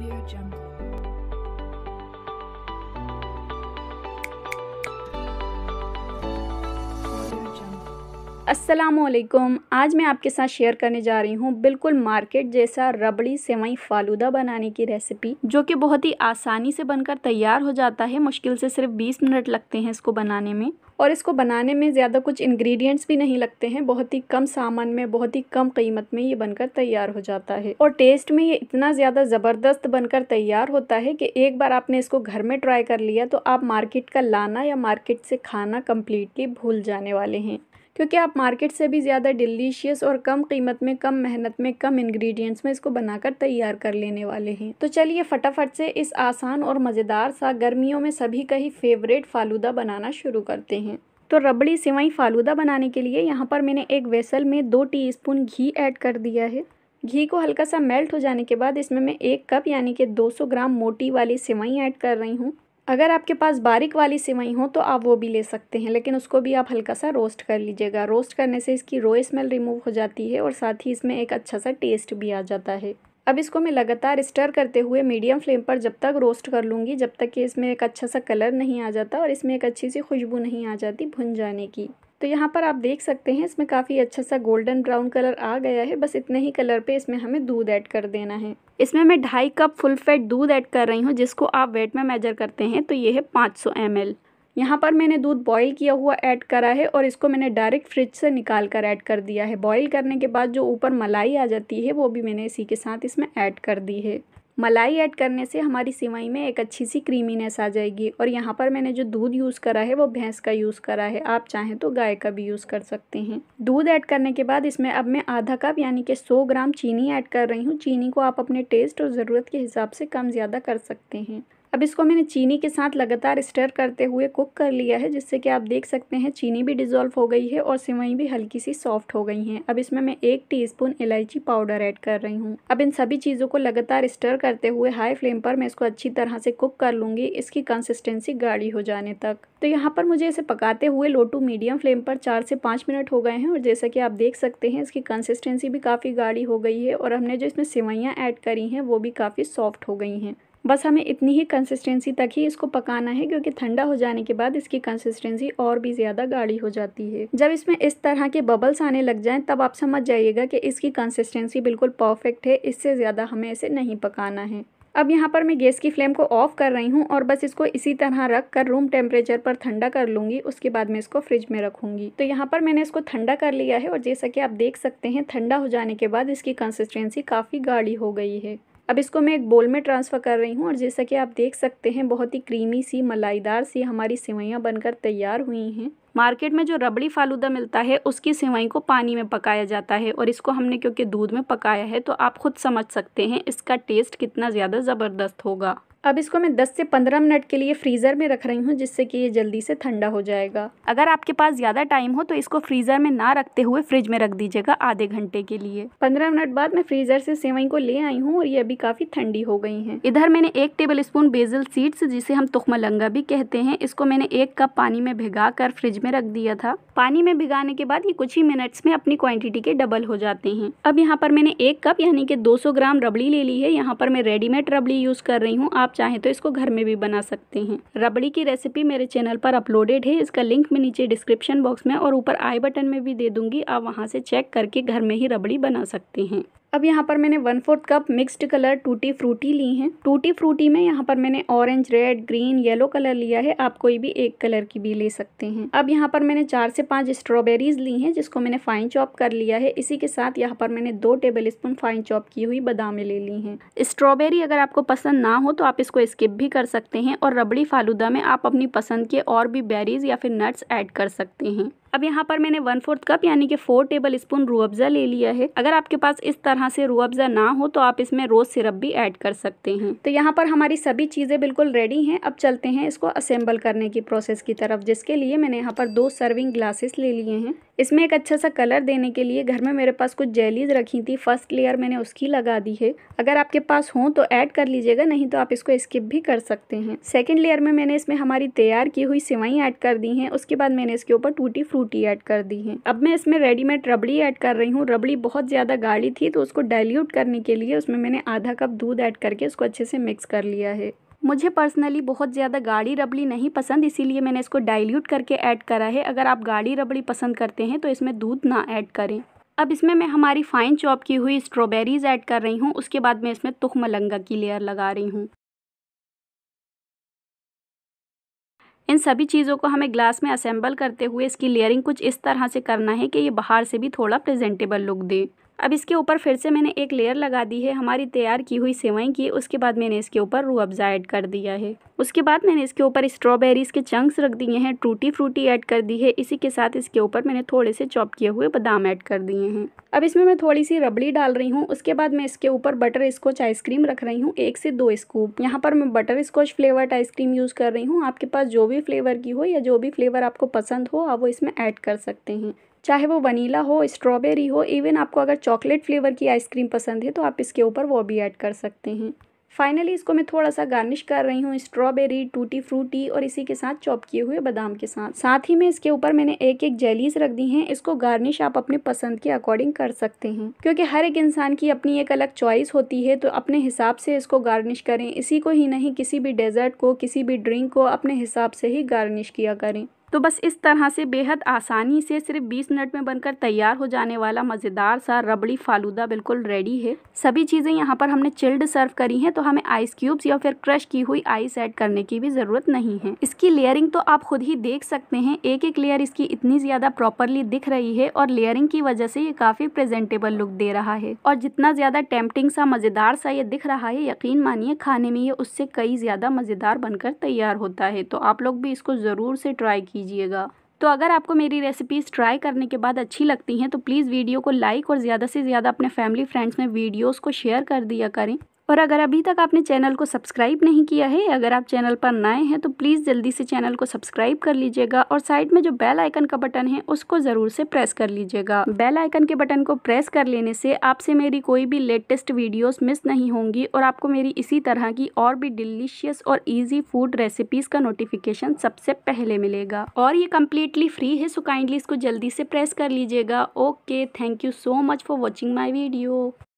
Audio Jungle. असलकुम आज मैं आपके साथ शेयर करने जा रही हूँ बिल्कुल मार्केट जैसा रबड़ी सेवई फालूदा बनाने की रेसिपी जो कि बहुत ही आसानी से बनकर तैयार हो जाता है मुश्किल से सिर्फ 20 मिनट लगते हैं इसको बनाने में और इसको बनाने में ज़्यादा कुछ इंग्रेडिएंट्स भी नहीं लगते हैं बहुत ही कम सामान में बहुत ही कम कीमत में ये बनकर तैयार हो जाता है और टेस्ट में ये इतना ज़्यादा ज़बरदस्त बनकर तैयार होता है कि एक बार आपने इसको घर में ट्राई कर लिया तो आप मार्केट का लाना या मार्केट से खाना कम्प्लीटली भूल जाने वाले हैं क्योंकि आप मार्केट से भी ज़्यादा डिलीशियस और कम कीमत में कम मेहनत में कम इंग्रेडिएंट्स में इसको बनाकर तैयार कर लेने वाले हैं तो चलिए फटाफट से इस आसान और मज़ेदार सा गर्मियों में सभी का ही फेवरेट फालूदा बनाना शुरू करते हैं तो रबड़ी सिवाई फालूदा बनाने के लिए यहाँ पर मैंने एक वेसल में दो टी घी ऐड कर दिया है घी को हल्का सा मेल्ट हो जाने के बाद इसमें मैं एक कप यानी कि 200 ग्राम मोटी वाली सिवई ऐड कर रही हूँ अगर आपके पास बारीक वाली सिवई हो तो आप वो भी ले सकते हैं लेकिन उसको भी आप हल्का सा रोस्ट कर लीजिएगा रोस्ट करने से इसकी रोए स्मेल रिमूव हो जाती है और साथ ही इसमें एक अच्छा सा टेस्ट भी आ जाता है अब इसको मैं लगातार स्टर करते हुए मीडियम फ्लेम पर जब तक रोस्ट कर लूँगी जब तक कि इसमें एक अच्छा सा कलर नहीं आ जाता और इसमें एक अच्छी सी खुशबू नहीं आ जाती भुन जाने की तो यहाँ पर आप देख सकते हैं इसमें काफ़ी अच्छा सा गोल्डन ब्राउन कलर आ गया है बस इतने ही कलर पे इसमें हमें दूध ऐड कर देना है इसमें मैं ढाई कप फुल फैट दूध ऐड कर रही हूँ जिसको आप वेट में मेजर करते हैं तो ये है 500 सौ यहाँ पर मैंने दूध बॉईल किया हुआ ऐड करा है और इसको मैंने डायरेक्ट फ्रिज से निकाल कर ऐड कर दिया है बॉईल करने के बाद जो ऊपर मलाई आ जाती है वो भी मैंने इसी के साथ इसमें ऐड कर दी है मलाई ऐड करने से हमारी सिवई में एक अच्छी सी क्रीमीनेस आ जाएगी और यहाँ पर मैंने जो दूध यूज़ करा है वो भैंस का यूज़ करा है आप चाहें तो गाय का भी यूज़ कर सकते हैं दूध ऐड करने के बाद इसमें अब मैं आधा कप यानी कि 100 ग्राम चीनी ऐड कर रही हूँ चीनी को आप अपने टेस्ट और ज़रूरत के हिसाब से कम ज़्यादा कर सकते हैं अब इसको मैंने चीनी के साथ लगातार स्टर करते हुए कुक कर लिया है जिससे कि आप देख सकते हैं चीनी भी डिज़ोल्व हो गई है और सिवई भी हल्की सी सॉफ्ट हो गई हैं अब इसमें मैं एक टीस्पून इलायची पाउडर ऐड कर रही हूँ अब इन सभी चीज़ों को लगातार स्टर करते हुए हाई फ्लेम पर मैं इसको अच्छी तरह से कुक कर लूँगी इसकी कंसिस्टेंसी गाढ़ी हो जाने तक तो यहाँ पर मुझे इसे पकाते हुए लो टू मीडियम फ्लेम पर चार से पाँच मिनट हो गए हैं और जैसा कि आप देख सकते हैं इसकी कंसिस्टेंसी भी काफ़ी गाढ़ी हो गई है और हमने जो इसमें सिवैयाँ ऐड करी हैं वो भी काफ़ी सॉफ्ट हो गई हैं बस हमें इतनी ही कंसिस्टेंसी तक ही इसको पकाना है क्योंकि ठंडा हो जाने के बाद इसकी कंसिस्टेंसी और भी ज़्यादा गाढ़ी हो जाती है जब इसमें इस तरह के बबल्स आने लग जाएं तब आप समझ जाइएगा कि इसकी कंसिस्टेंसी बिल्कुल परफेक्ट है इससे ज़्यादा हमें इसे नहीं पकाना है अब यहाँ पर मैं गैस की फ्लेम को ऑफ कर रही हूँ और बस इसको इसी तरह रख कर रूम टेम्परेचर पर ठंडा कर लूँगी उसके बाद मैं इसको फ्रिज में रखूँगी तो यहाँ पर मैंने इसको ठंडा कर लिया है और जैसा कि आप देख सकते हैं ठंडा हो जाने के बाद इसकी कंसिस्टेंसी काफ़ी गाढ़ी हो गई है अब इसको मैं एक बोल में ट्रांसफ़र कर रही हूँ और जैसा कि आप देख सकते हैं बहुत ही क्रीमी सी मलाईदार सी हमारी सेवैयाँ बनकर तैयार हुई हैं मार्केट में जो रबड़ी फालूदा मिलता है उसकी सिवई को पानी में पकाया जाता है और इसको हमने क्योंकि दूध में पकाया है तो आप खुद समझ सकते हैं इसका टेस्ट कितना ज़्यादा ज़बरदस्त होगा अब इसको मैं 10 से 15 मिनट के लिए फ्रीज़र में रख रही हूँ जिससे कि ये जल्दी से ठंडा हो जाएगा अगर आपके पास ज़्यादा टाइम हो तो इसको फ्रीज़र में ना रखते हुए फ्रिज में रख दीजिएगा आधे घंटे के लिए 15 मिनट बाद मैं फ्रीज़र से सेवई को ले आई हूँ और ये अभी काफ़ी ठंडी हो गई हैं इधर मैंने एक टेबल स्पून बेजल सीड्स जिसे हम तुखमलंगा भी कहते हैं इसको मैंने एक कप पानी में भिगा कर फ्रिज में रख दिया था पानी में भिगाने के बाद ये कुछ ही मिनट्स में अपनी क्वांटिटी के डबल हो जाते हैं अब यहाँ पर मैंने एक कप यानी कि 200 ग्राम रबड़ी ले ली है यहाँ पर मैं रेडीमेड रबड़ी यूज़ कर रही हूँ आप चाहें तो इसको घर में भी बना सकते हैं रबड़ी की रेसिपी मेरे चैनल पर अपलोडेड है इसका लिंक मैं नीचे डिस्क्रिप्शन बॉक्स में और ऊपर आई बटन में भी दे दूंगी आप वहाँ से चेक करके घर में ही रबड़ी बना सकते हैं अब यहाँ पर मैंने one fourth cup mixed colour tutti frutti ली हैं टूटी फ्रूटी में यहाँ पर मैंने orange red green yellow colour लिया है आप कोई भी एक कलर की भी ले सकते हैं अब यहाँ पर मैंने चार से पाँच स्ट्रॉबेरीज ली हैं जिसको मैंने फाइन चॉप कर लिया है इसी के साथ यहाँ पर मैंने दो टेबल स्पून फाइन चॉप की हुई बदामें ले ली हैं स्ट्रॉबेरी अगर आपको पसंद ना हो तो आप इसको स्किप भी कर सकते हैं और रबड़ी फालूदा में आप अपनी पसंद के और भी बेरीज या फिर नट्स एड कर सकते हैं अब यहाँ पर मैंने वन फोर्थ कप यानी कि फोर टेबल स्पून रू अफ़ज़ा ले लिया है अगर आपके पास इस तरह से रू अफ़ज़ा ना हो तो आप इसमें रोज़ सिरप भी ऐड कर सकते हैं तो यहाँ पर हमारी सभी चीज़ें बिल्कुल रेडी हैं अब चलते हैं इसको असेंबल करने की प्रोसेस की तरफ जिसके लिए मैंने यहाँ पर दो सर्विंग ग्लासेस ले लिए हैं इसमें एक अच्छा सा कलर देने के लिए घर में मेरे पास कुछ जेलीज रखी थी फर्स्ट लेयर मैंने उसकी लगा दी है अगर आपके पास हो तो ऐड कर लीजिएगा नहीं तो आप इसको स्किप भी कर सकते हैं सेकेंड लेयर में मैंने इसमें हमारी तैयार की हुई सिवाई ऐड कर दी हैं उसके बाद मैंने इसके ऊपर टूटी फ्रूटी ऐड कर दी है अब मैं इसमें रेडीमेड रबड़ी ऐड कर रही हूँ रबड़ी बहुत ज़्यादा गाढ़ी थी तो उसको डायल्यूट करने के लिए उसमें मैंने आधा कप दूध ऐड करके उसको अच्छे से मिक्स कर लिया है मुझे पर्सनली बहुत ज़्यादा गाढ़ी रबड़ी नहीं पसंद इसीलिए मैंने इसको डाइल्यूट करके ऐड करा है अगर आप गाढ़ी रबड़ी पसंद करते हैं तो इसमें दूध ना ऐड करें अब इसमें मैं हमारी फ़ाइन चॉप की हुई स्ट्रॉबेरीज़ ऐड कर रही हूँ उसके बाद मैं इसमें तुख मलंगा की लेयर लगा रही हूँ इन सभी चीज़ों को हमें ग्लास में असेंबल करते हुए इसकी लेयरिंग कुछ इस तरह से करना है कि ये बाहर से भी थोड़ा प्रेजेंटेबल लुक दे अब इसके ऊपर फिर से मैंने एक लेयर लगा दी है हमारी तैयार की हुई सेवई की उसके बाद मैंने इसके ऊपर रू अफ़ज़ा ऐड कर दिया है उसके बाद मैंने इसके ऊपर स्ट्रॉबेरीज़ के चंक्स रख दिए हैं टूटी फ्रूटी ऐड कर दी है इसी के साथ इसके ऊपर मैंने थोड़े से चॉप किए हुए बादाम ऐड कर दिए हैं अब इसमें मैं थोड़ी सी रबड़ी डाल रही हूँ उसके बाद मैं इसके ऊपर बटर स्कॉच आइसक्रीम रख रही हूँ एक से दो स्कूप यहाँ पर मैं butter scotch flavoured ice cream use कर रही हूँ आपके पास जो भी फ्लेवर की हो या जो भी फ्लेवर आपको पसंद हो आप वो इसमें ऐड कर सकते हैं चाहे वो वनीला हो स्ट्रॉबेरी हो इवन आपको अगर चॉकलेट फ्लेवर की आइसक्रीम पसंद है तो आप इसके ऊपर वो भी ऐड कर सकते हैं फाइनली इसको मैं थोड़ा सा गार्निश कर रही हूँ स्ट्रॉबेरी टूटी फ्रूटी और इसी के साथ चॉप किए हुए बादाम के साथ साथ ही में इसके ऊपर मैंने एक एक जेलीज रख दी हैं इसको गार्निश आप अपने पसंद के अकॉर्डिंग कर सकते हैं क्योंकि हर एक इंसान की अपनी एक अलग चॉइस होती है तो अपने हिसाब से इसको गार्निश करें इसी को ही नहीं किसी भी डेजर्ट को किसी भी ड्रिंक को अपने हिसाब से ही गार्निश किया करें तो बस इस तरह से बेहद आसानी से सिर्फ 20 मिनट में बनकर तैयार हो जाने वाला मज़ेदार सा रबड़ी फालूदा बिल्कुल रेडी है सभी चीज़ें यहाँ पर हमने चिल्ड सर्व करी हैं तो हमें आइस क्यूब्स या फिर क्रश की हुई आइस ऐड करने की भी ज़रूरत नहीं है इसकी लेयरिंग तो आप खुद ही देख सकते हैं एक एक लेयर इसकी इतनी ज़्यादा प्रॉपरली दिख रही है और लेयरिंग की वजह से ये काफ़ी प्रेजेंटेबल लुक दे रहा है और जितना ज़्यादा टेम्पटिंग सा मज़ेदार सा ये दिख रहा है यकीन मानिए खाने में ये उससे कई ज़्यादा मज़ेदार बनकर तैयार होता है तो आप लोग भी इसको ज़रूर से ट्राई कीजिएगा तो अगर आपको मेरी रेसिपीज़ ट्राई करने के बाद अच्छी लगती हैं तो प्लीज़ वीडियो को लाइक और ज़्यादा से ज़्यादा अपने फैमिली फ्रेंड्स में वीडियोस को शेयर कर दिया करें और अगर अभी तक आपने चैनल को सब्सक्राइब नहीं किया है अगर आप चैनल पर नए हैं तो प्लीज़ जल्दी से चैनल को सब्सक्राइब कर लीजिएगा और साइड में जो बेल आइकन का बटन है उसको ज़रूर से प्रेस कर लीजिएगा बेल आइकन के बटन को प्रेस कर लेने से आपसे मेरी कोई भी लेटेस्ट वीडियोस मिस नहीं होंगी और आपको मेरी इसी तरह की और भी डिलीशियस और ईजी फूड रेसिपीज़ का नोटिफिकेशन सबसे पहले मिलेगा और ये कम्प्लीटली फ्री है सो काइंडली इसको जल्दी से प्रेस कर लीजिएगा okay thank you so much for watching my video